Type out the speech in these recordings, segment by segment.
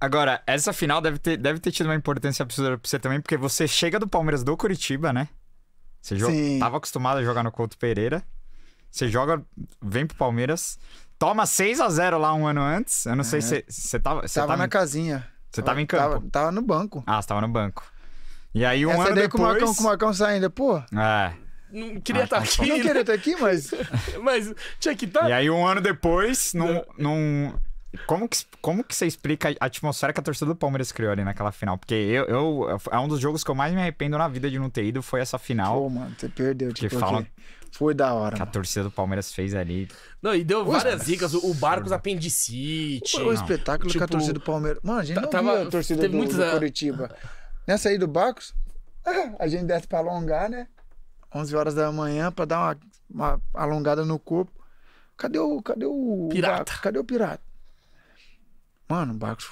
Agora, essa final deve ter, deve ter tido uma importância absurda pra você também, porque você chega do Palmeiras do Curitiba, né? Você Sim. tava acostumado a jogar no Couto Pereira. Você joga, vem pro Palmeiras, toma 6 a 0 lá um ano antes. Eu não é. sei se você tava. Você tava, tava na casinha. Você tava, em campo? Tava, tava, no banco. Ah, você tava no banco. E aí um Essa ano depois... com o Marcão, com o Marcão saindo, pô. É. Não queria estar ah, tá tá aqui. Não né? queria estar tá aqui, mas... mas tinha que estar. E aí um ano depois, num, num... Como que, como que você explica a atmosfera que a torcida do Palmeiras criou ali naquela final? Porque eu, eu é um dos jogos que eu mais me arrependo na vida de não ter ido, foi essa final. Pô, mano, você perdeu, tipo, que foi da hora. Que mano. a torcida do Palmeiras fez ali. Não, e deu várias dicas O Barcos apendicite. foi um espetáculo tipo, que a tipo, torcida do Palmeiras. Mano, a gente tá, não tava, viu a torcida teve do, muitos... do Curitiba. Nessa aí do Barcos, a gente desce pra alongar, né? 11 horas da manhã pra dar uma, uma alongada no corpo. Cadê o. Cadê o. Pirata. Barcos? Cadê o pirata? Mano, o Bacos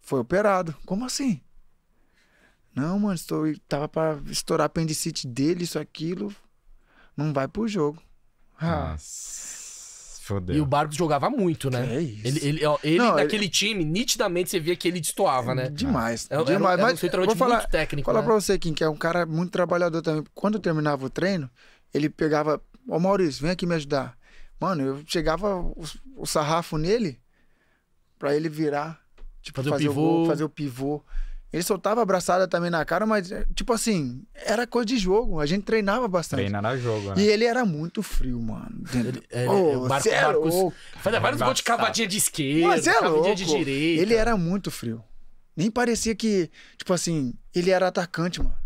foi operado. Como assim? Não, mano, estou, tava para estourar a apendicite dele, isso, aquilo. Não vai pro jogo. Ah. Fodeu. E o Barcos jogava muito, né? É isso. Ele, ele, ó, ele não, naquele ele... time, nitidamente você via que ele destoava, né? É é, é, demais. Era, demais. Era, era um vou falar, muito técnico. Falar né? pra você, Kim, que é um cara muito trabalhador também. Quando eu terminava o treino, ele pegava. Ô Maurício, vem aqui me ajudar. Mano, eu chegava o, o sarrafo nele, para ele virar, tipo, fazer, fazer o, pivô. O, fazer o pivô. Ele soltava abraçada também na cara, mas, tipo assim, era coisa de jogo. A gente treinava bastante. Treinava jogo, né? E ele era muito frio, mano. Ele, ele, oh, Marcos, é Marcos fazia vários gols de cavadinha de esquerda, mas é cavadinha louco. de direita. Ele era muito frio. Nem parecia que, tipo assim, ele era atacante, mano.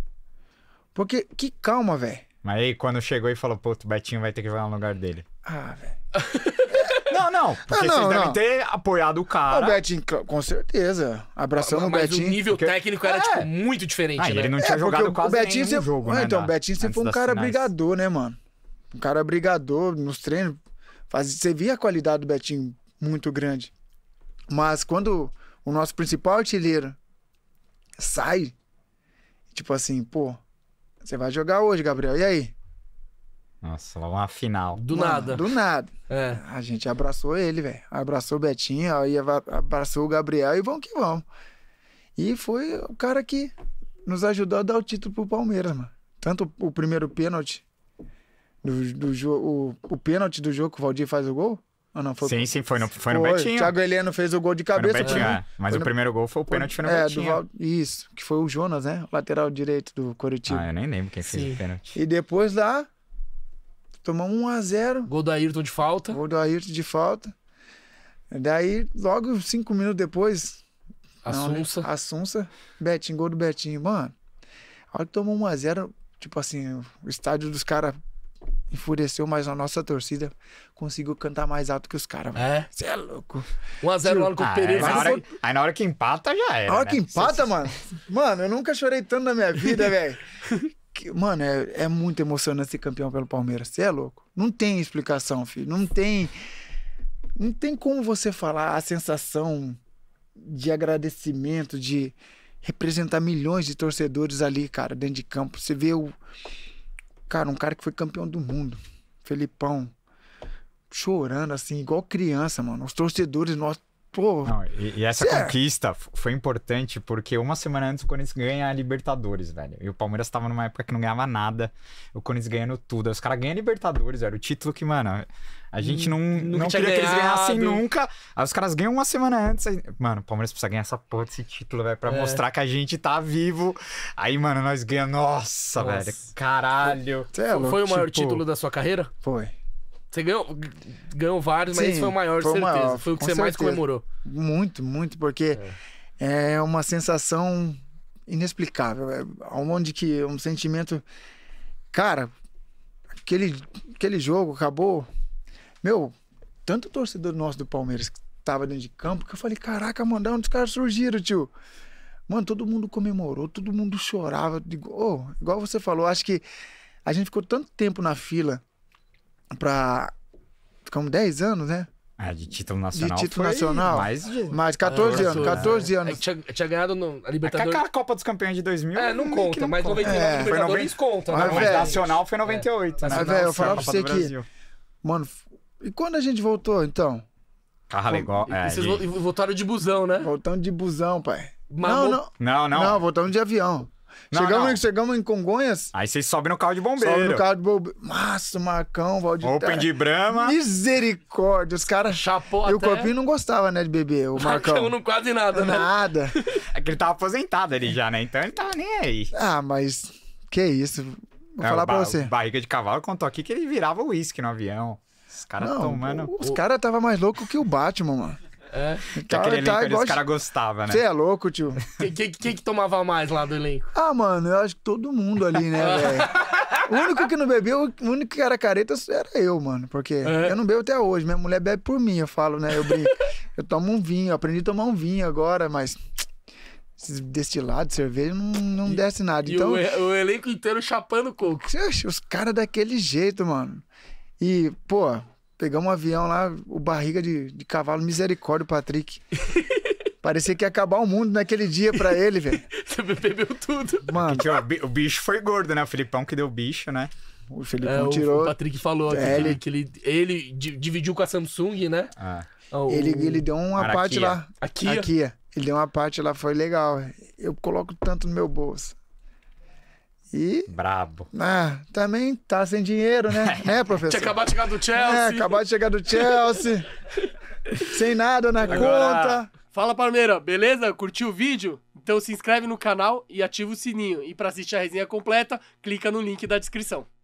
Porque, que calma, velho. Mas aí, quando chegou e falou, pô, o Betinho vai ter que jogar no lugar dele. Ah, velho. Não, não. Ah, porque não, não, vocês não. devem ter apoiado o cara. O Betinho, com certeza. Abraçando o Betinho. o nível porque... técnico era, é. tipo, muito diferente, ah, né? Ele não é, tinha é, jogado o, quase o Betinho nenhum jogo, né? É, então, o Betinho sempre foi um cara finais. brigador, né, mano? Um cara brigador nos treinos. Faz... Você via a qualidade do Betinho muito grande. Mas quando o nosso principal artilheiro sai, tipo assim, pô, você vai jogar hoje, Gabriel, e aí? Nossa, uma final. Do Mano, nada. Do nada. É. A gente abraçou ele, velho. Abraçou o Betinho, aí abraçou o Gabriel e vamos que vamos. E foi o cara que nos ajudou a dar o título pro Palmeiras, mano. Tanto o primeiro pênalti do, do jogo. O, pênalti do jogo que o Valdir faz o gol. Ou não, foi... Sim, sim, foi no, foi no Betinho. Thiago Heleno fez o gol de cabeça. Foi no Betinho, é. Mas foi o primeiro gol foi o pênalti foi no é, Betinho. Val... Isso, que foi o Jonas, né? Lateral direito do Coritiba. Ah, eu nem lembro quem fez o pênalti. E depois lá, Tomamos 1 a 0 Gol do Ayrton de falta. Gol do Ayrton de falta. Daí, logo cinco minutos depois. Assunça. Não, né? Assunça. Betinho, gol do Betinho. Mano, a hora que tomou 1x0, tipo assim, o estádio dos caras enfureceu, mas a nossa torcida conseguiu cantar mais alto que os caras. É? Você é louco. 1x0 logo com o Pereira. É, na hora, aí na hora que empata já era. Na hora né? que empata, mano. Mano, eu nunca chorei tanto na minha vida, velho que, mano, é, é muito emocionante ser campeão pelo Palmeiras. Você é louco. Não tem explicação, filho. Não tem. Não tem como você falar a sensação de agradecimento, de representar milhões de torcedores ali, cara, dentro de campo. Você vê o. Cara, um cara que foi campeão do mundo, Felipão, chorando assim, igual criança, mano. Os torcedores, nós, Pô. Não, e, e, essa certo. É conquista foi importante porque uma semana antes o Corinthians ganha a Libertadores, velho. E o Palmeiras tava numa época que não ganhava nada. O Corinthians ganhando tudo. Os caras ganham a Libertadores, era o título que, mano, a gente não, não queria ganhado. que eles ganhassem nunca. Aí os caras ganham uma semana antes. Aí, mano, o Palmeiras precisa ganhar essa porra desse título, velho, pra é. mostrar que a gente tá vivo. Aí, mano, nós ganhamos. Nossa, Nossa. velho. Caralho. Foi, é foi o maior tipo... título da sua carreira? Foi. Você ganhou, ganhou vários, mas Sim, esse foi o maior, foi certeza. Maior, foi o que você certeza. mais comemorou. Muito, muito, porque é. é, uma sensação inexplicável. É, onde que um sentimento. Cara, aquele, aquele jogo acabou. Meu, tanto torcedor nosso do Palmeiras que tava dentro de campo que eu falei: caraca, mandar onde os caras surgiram, tio. Mano, todo mundo comemorou, todo mundo chorava. Digo, oh, igual você falou, acho que a gente ficou tanto tempo na fila pra. como 10 anos, né? Ah, de título nacional. De título nacional. Mais de. Mais 14 anos, 14 anos. É, tinha, tinha, ganhado no a é Libertadores. Aquela Copa dos Campeões de 2000. É, não conta, não mas não não é, não não conta. Mas, não né? não nacional foi 98. É. Né? Mas, velho, eu falava pra você que. Mano, e quando a gente voltou, então? Carro não É, vocês de... voltaram de busão, né? Voltamos de busão, pai. Mas não, não, não, não. Não, voltamos de avião. Não, chegamos, não. chegamos em Congonhas. Aí vocês sobem no carro de bombeiro. Sobe no carro de bombeiro. massa Marcão, Valdir. Open de Brahma. Misericórdia. Os caras chapou E o corpinho não gostava, né, de beber, o Marcão. Marcão não quase nada, né? Nada. é que ele tava aposentado ali já, né? Então ele tava tá nem aí. Ah, mas que isso. Vou é, falar pra você. Barriga de cavalo contou aqui que ele virava uísque no avião. Os caras tomando. Os caras tava mais louco que o Batman, mano. É. Que tá, aquele tá, elenco, os caras gostavam, né? Você é louco, tio. Quem que, que, que, tomava mais lá do elenco? Ah, mano, eu acho que todo mundo ali, né, velho? O único que não bebeu, o único que era careta era eu, mano. Porque é. eu não bebo até hoje. Minha mulher bebe por mim, eu falo, né? Eu brinco. eu tomo um vinho, aprendi a tomar um vinho agora, mas destilado, cerveja, não, não e, desce nada. então, o, o, elenco inteiro chapando coco. Os caras daquele jeito, mano. E, pô, Pegamos um avião lá, o barriga de, de cavalo, misericórdia, Patrick. Parecia que ia acabar o mundo naquele dia pra ele, velho. Você bebeu tudo. Mano. o bicho foi gordo, né? O Filipão que deu o bicho, né? O Filipão é, tirou. O Patrick falou é, ele... que, ele, ele dividiu com a Samsung, né? Ah. ah ele, ele deu uma Araquia. parte lá. Aqui. Ele deu uma parte lá, foi legal. Eu coloco tanto no meu bolso. E. Brabo. Ah, também tá sem dinheiro, né? né, professor? Tinha acabado de chegar do é, Chelsea. É, acabado de chegar do Chelsea. sem nada na Agora, conta. Fala, Palmeira. Beleza? Curtiu o vídeo? Então se inscreve no canal e ativa o sininho. E para assistir a resenha completa, clica no link da descrição.